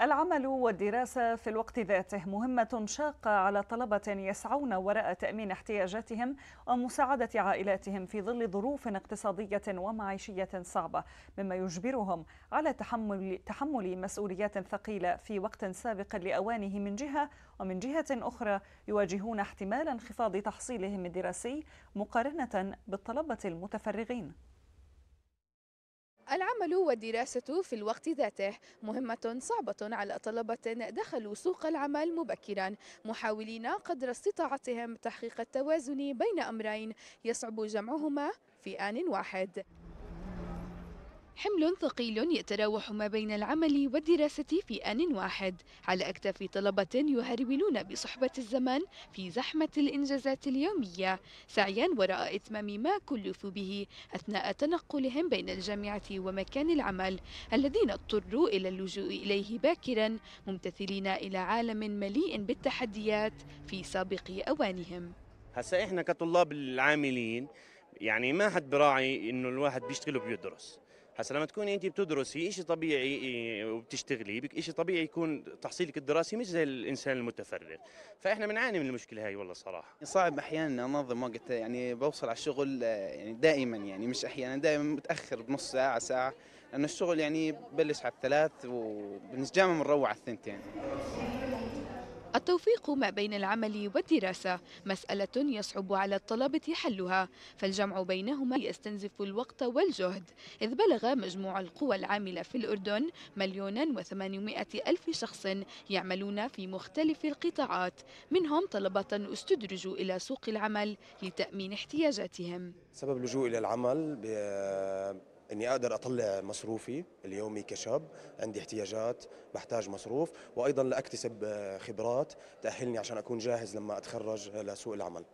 العمل والدراسة في الوقت ذاته مهمة شاقة على طلبة يسعون وراء تأمين احتياجاتهم ومساعدة عائلاتهم في ظل ظروف اقتصادية ومعيشية صعبة، مما يجبرهم على تحمل تحمل مسؤوليات ثقيلة في وقت سابق لأوانه من جهة، ومن جهة أخرى يواجهون احتمال انخفاض تحصيلهم الدراسي مقارنة بالطلبة المتفرغين. العمل والدراسة في الوقت ذاته مهمة صعبة على طلبة دخلوا سوق العمل مبكرا محاولين قدر استطاعتهم تحقيق التوازن بين أمرين يصعب جمعهما في آن واحد حمل ثقيل يتراوح ما بين العمل والدراسة في آن واحد على أكتاف طلبة يهرولون بصحبة الزمان في زحمة الإنجازات اليومية سعيا وراء إتمام ما كلفوا به أثناء تنقلهم بين الجامعة ومكان العمل الذين اضطروا إلى اللجوء إليه باكرا ممتثلين إلى عالم مليء بالتحديات في سابق أوانهم هسا إحنا كطلاب العاملين يعني ما حد براعي إنه الواحد بيشتغل وبيدرس هسه لما تكوني انت بتدرسي شيء طبيعي وبتشتغلي شيء طبيعي يكون تحصيلك الدراسي مش زي الانسان المتفرغ فاحنا بنعاني من المشكله هاي والله صراحه صعب احيانا انظم وقت يعني بوصل على الشغل آه، يعني دائما يعني مش احيانا دائما متاخر بنص ساعه ساعه لانه الشغل يعني ببلش على الثلاث وبنجامع بنروح على الثنتين التوفيق ما بين العمل والدراسة مسألة يصعب على الطلبة حلها فالجمع بينهما يستنزف الوقت والجهد إذ بلغ مجموع القوى العاملة في الأردن مليونا وثمانمائة ألف شخص يعملون في مختلف القطاعات منهم طلبة استدرجوا إلى سوق العمل لتأمين احتياجاتهم سبب لجوء إلى العمل اني اقدر اطلع مصروفي اليومي كشاب عندي احتياجات بحتاج مصروف وايضا لاكتسب خبرات تاهلني عشان اكون جاهز لما اتخرج لسوق العمل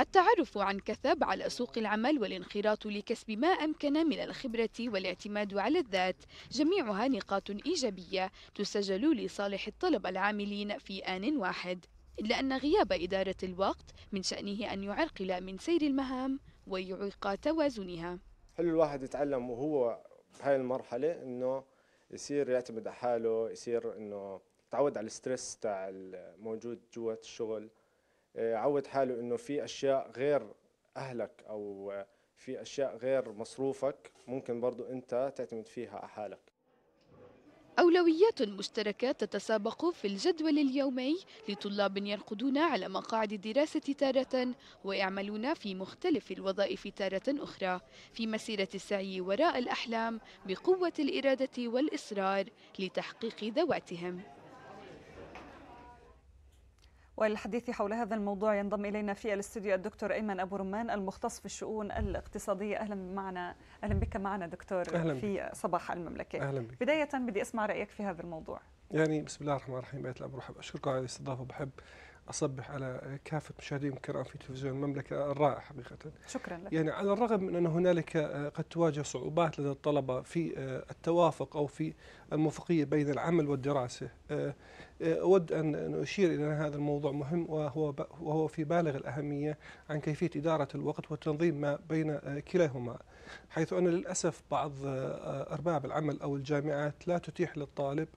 التعرف عن كثب على سوق العمل والانخراط لكسب ما أمكن من الخبرة والاعتماد على الذات جميعها نقاط إيجابية تسجل لصالح الطلبة العاملين في آن واحد إلا أن غياب إدارة الوقت من شأنه أن يعرقل من سير المهام ويعيق توازنها حلو الواحد يتعلم وهو بهاي المرحلة إنه يصير يعتمد على حاله يصير إنه تعود على الستريس تاع الموجود جوة الشغل إيه، عود حاله إنه في أشياء غير أهلك أو في أشياء غير مصروفك ممكن برضو أنت تعتمد فيها على حالك أولويات مشتركة تتسابق في الجدول اليومي لطلاب يرقدون على مقاعد الدراسة تارة ويعملون في مختلف الوظائف تارة أخرى في مسيرة السعي وراء الأحلام بقوة الإرادة والإصرار لتحقيق ذواتهم وللحديث حول هذا الموضوع ينضم إلينا في الاستوديو الدكتور أيمن أبو رمان المختص في الشؤون الاقتصادية أهلا معنا أهلا بك معنا دكتور أهلا في صباح المملكة أهلا بك. بداية بدي أسمع رأيك في هذا الموضوع يعني بسم الله الرحمن الرحيم بيت الأمر أشكركم على الاستضافة بحب اصبح على كافه مشاهدي الكرام في تلفزيون المملكه الرائع حقيقه. شكرا لك. يعني على الرغم من ان هنالك آه، قد تواجه صعوبات لدى الطلبه في آه، التوافق او في الموافقيه بين العمل والدراسه آه، اود ان اشير الى هذا الموضوع مهم وهو وهو في بالغ الاهميه عن كيفيه اداره الوقت وتنظيم ما بين كلاهما. حيث ان للاسف بعض ارباب العمل او الجامعات لا تتيح للطالب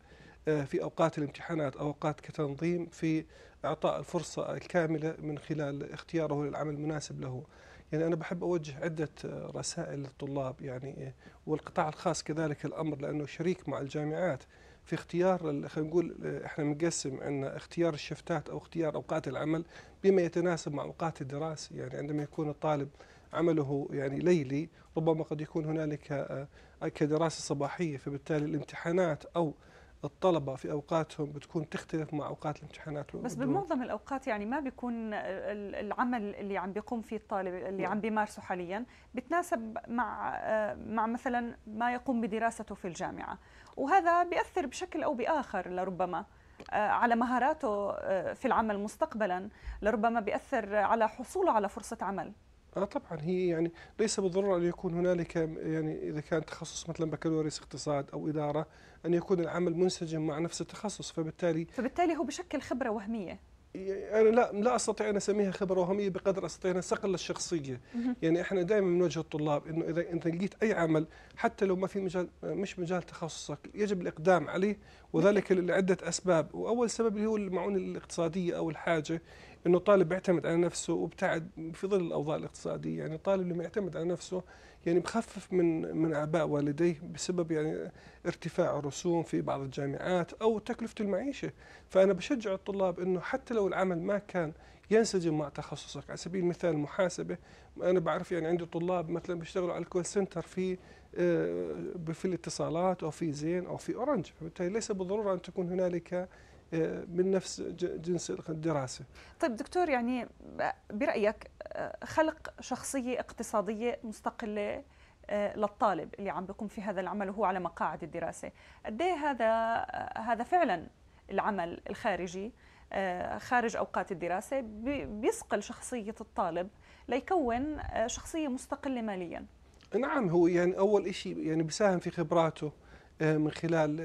آه، في اوقات الامتحانات او اوقات كتنظيم في اعطاء الفرصه الكامله من خلال اختياره للعمل المناسب له. يعني انا بحب اوجه عده آه، رسائل للطلاب يعني آه، والقطاع الخاص كذلك الامر لانه شريك مع الجامعات في اختيار خلينا نقول احنا بنقسم ان اختيار الشفتات او اختيار اوقات العمل بما يتناسب مع اوقات الدراسه يعني عندما يكون الطالب عمله يعني ليلي ربما قد يكون هنالك كدراسه صباحيه فبالتالي الامتحانات او الطلبة في أوقاتهم بتكون تختلف مع أوقات الامتحانات بس بمعظم الأوقات يعني ما بيكون العمل اللي عم بيقوم فيه الطالب اللي عم بيمارسه حاليا بتناسب مع مع مثلا ما يقوم بدراسته في الجامعة وهذا بيأثر بشكل أو بآخر لربما آه، على مهاراته آه، في العمل مستقبلا لربما بيأثر على حصوله على فرصة عمل آه طبعا هي يعني ليس بالضروره ان يكون هنالك يعني اذا كان تخصص مثلا بكالوريوس اقتصاد او اداره ان يكون العمل منسجم مع نفس التخصص فبالتالي فبالتالي هو بشكل خبره وهميه انا لا لا استطيع ان اسميها خبره وهميه بقدر استطيع ان استقل الشخصيه يعني احنا دائما بنوجه الطلاب انه اذا انت لقيت اي عمل حتى لو ما في مجال مش مجال تخصصك يجب الاقدام عليه وذلك لعده اسباب واول سبب اللي هو المعونه الاقتصاديه او الحاجه انه الطالب بيعتمد على نفسه وبتعد في ظل الاوضاع الاقتصاديه يعني الطالب لما يعتمد على نفسه يعني بخفف من من اعباء والديه بسبب يعني ارتفاع الرسوم في بعض الجامعات او تكلفه المعيشه فانا بشجع الطلاب انه حتى لو العمل ما كان ينسجم مع تخصصك على سبيل المثال المحاسبه انا بعرف يعني عندي طلاب مثلا بيشتغلوا على الكول سنتر في آه، في الاتصالات او في زين او في اورنج فبالتالي ليس بالضروره ان تكون هنالك آه، من نفس جنس الدراسة طيب دكتور يعني برأيك آه، خلق شخصية اقتصادية مستقلة آه، للطالب اللي عم بيقوم في هذا العمل وهو على مقاعد الدراسة قد إيه هذا هذا فعلا العمل الخارجي خارج أوقات الدراسة بيصقل شخصية الطالب ليكون شخصية مستقلة ماليا نعم هو يعني أول شيء يعني بيساهم في خبراته من خلال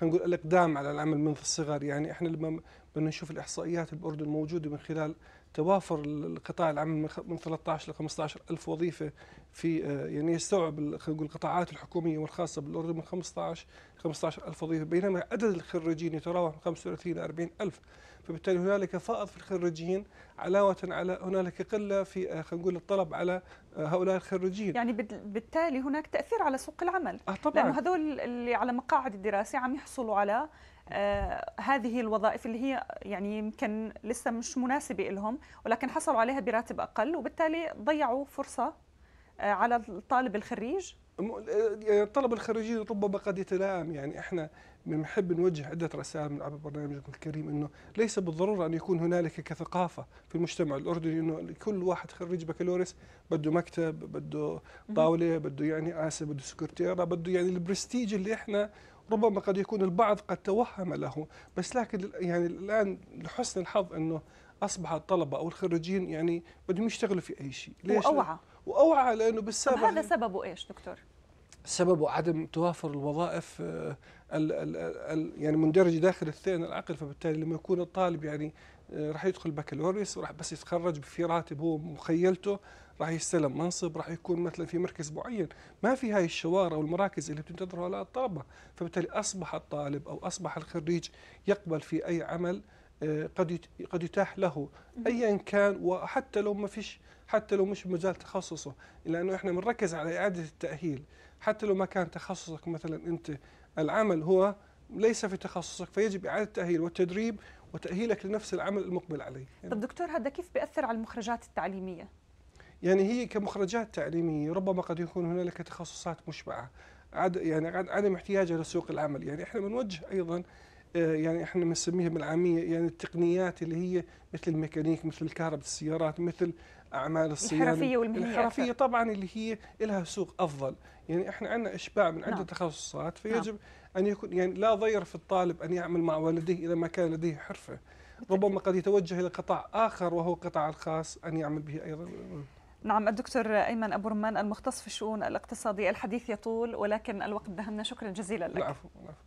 خلينا نقول الاقدام على العمل منذ الصغر يعني احنا لما بدنا نشوف الاحصائيات الاردن موجوده من خلال توافر قطاع العمل من 13 ل 15 ألف وظيفة في آه، يعني يستوعب القطاعات الحكومية والخاصة بالأردن من 15 15 ألف وظيفة بينما عدد الخريجين يتراوح من 35 إلى 40 ألف فبالتالي هنالك فائض في الخريجين علاوه على هنالك قله في آه، خلينا نقول الطلب على آه، هؤلاء الخريجين يعني بالتالي هناك تاثير على سوق العمل آه طبعا لانه هذول اللي على مقاعد الدراسه عم يحصلوا على آه هذه الوظائف اللي هي يعني يمكن لسه مش مناسبه لهم ولكن حصلوا عليها براتب اقل وبالتالي ضيعوا فرصه آه على الطالب الخريج آه، يعني الطلبة الخريجين ربما قد يتلائم يعني احنا بنحب نوجه عدة رسائل من عبر برنامجكم الكريم انه ليس بالضرورة ان يكون هنالك كثقافة في المجتمع الاردني انه كل واحد خريج بكالوريوس بده مكتب بده طاولة بده يعني اسف بده سكرتيرة بده يعني البرستيج اللي احنا ربما قد يكون البعض قد توهم له بس لكن يعني الان لحسن الحظ انه اصبح الطلبه او الخريجين يعني بدهم يشتغلوا في اي شيء ليش واوعى واوعى لانه بالسابق هذا سببه ايش دكتور؟ سببه عدم توافر الوظائف آه، ال ال الـ يعني مندرجه داخل الثين العقل فبالتالي لما يكون الطالب يعني آه، راح يدخل بكالوريوس وراح بس يتخرج في راتب هو مخيلته راح يستلم منصب راح يكون مثلا في مركز معين ما في هاي الشوارع والمراكز اللي بتنتظرها على الطلبه فبالتالي اصبح الطالب او اصبح الخريج يقبل في اي عمل آه، قد قد يتاح له ايا كان وحتى لو ما فيش حتى لو مش بمجال تخصصه لانه احنا بنركز على اعاده التاهيل حتى لو ما كان تخصصك مثلا انت العمل هو ليس في تخصصك فيجب اعاده التاهيل والتدريب وتاهيلك لنفس العمل المقبل عليه يعني طب دكتور هذا كيف بياثر على المخرجات التعليميه يعني هي كمخرجات تعليميه ربما قد يكون هنالك تخصصات مشبعه عد يعني عدم احتياجها لسوق العمل يعني احنا بنوجه ايضا آه، يعني احنا بنسميها بالعاميه يعني التقنيات اللي هي مثل الميكانيك مثل الكهرباء السيارات مثل اعمال الصيانه الحرفيه والمهنيه الحرفيه طبعا اللي هي لها سوق افضل يعني احنا عندنا اشباع من عده نعم. تخصصات نعم. فيجب نعم. ان يكون يعني لا ضير في الطالب ان يعمل مع والديه اذا ما كان لديه حرفه ربما قد يتوجه الى قطاع اخر وهو القطاع الخاص ان يعمل به ايضا نعم الدكتور أيمن أبو رمان المختص في الشؤون الاقتصادية الحديث يطول ولكن الوقت دهمنا شكرا جزيلا لك العفو العفو